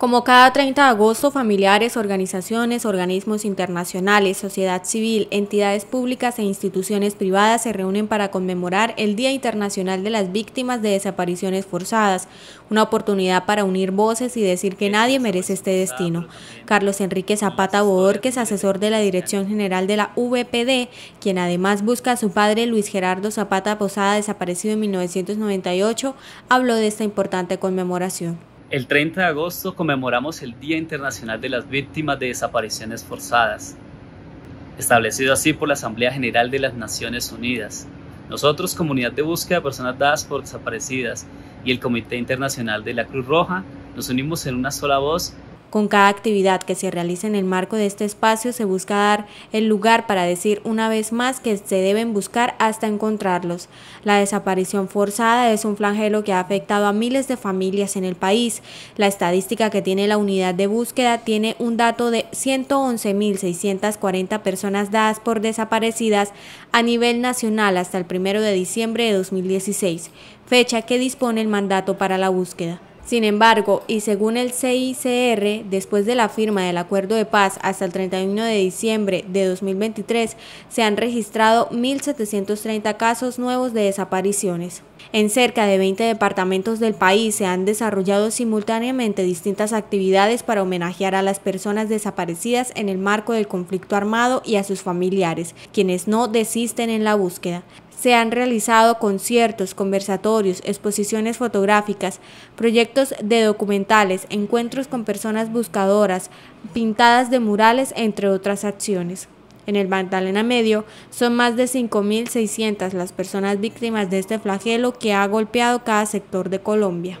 Como cada 30 de agosto, familiares, organizaciones, organismos internacionales, sociedad civil, entidades públicas e instituciones privadas se reúnen para conmemorar el Día Internacional de las Víctimas de Desapariciones Forzadas, una oportunidad para unir voces y decir que nadie merece este destino. Carlos Enrique Zapata es asesor de la Dirección General de la VPD, quien además busca a su padre Luis Gerardo Zapata Posada, desaparecido en 1998, habló de esta importante conmemoración. El 30 de agosto conmemoramos el Día Internacional de las Víctimas de Desapariciones Forzadas, establecido así por la Asamblea General de las Naciones Unidas. Nosotros, Comunidad de Búsqueda de Personas Dadas por Desaparecidas y el Comité Internacional de la Cruz Roja, nos unimos en una sola voz con cada actividad que se realiza en el marco de este espacio se busca dar el lugar para decir una vez más que se deben buscar hasta encontrarlos. La desaparición forzada es un flagelo que ha afectado a miles de familias en el país. La estadística que tiene la unidad de búsqueda tiene un dato de 111.640 personas dadas por desaparecidas a nivel nacional hasta el 1 de diciembre de 2016, fecha que dispone el mandato para la búsqueda. Sin embargo, y según el CICR, después de la firma del acuerdo de paz hasta el 31 de diciembre de 2023, se han registrado 1.730 casos nuevos de desapariciones. En cerca de 20 departamentos del país se han desarrollado simultáneamente distintas actividades para homenajear a las personas desaparecidas en el marco del conflicto armado y a sus familiares, quienes no desisten en la búsqueda se han realizado conciertos, conversatorios, exposiciones fotográficas, proyectos de documentales, encuentros con personas buscadoras, pintadas de murales, entre otras acciones. En el Magdalena Medio son más de 5.600 las personas víctimas de este flagelo que ha golpeado cada sector de Colombia.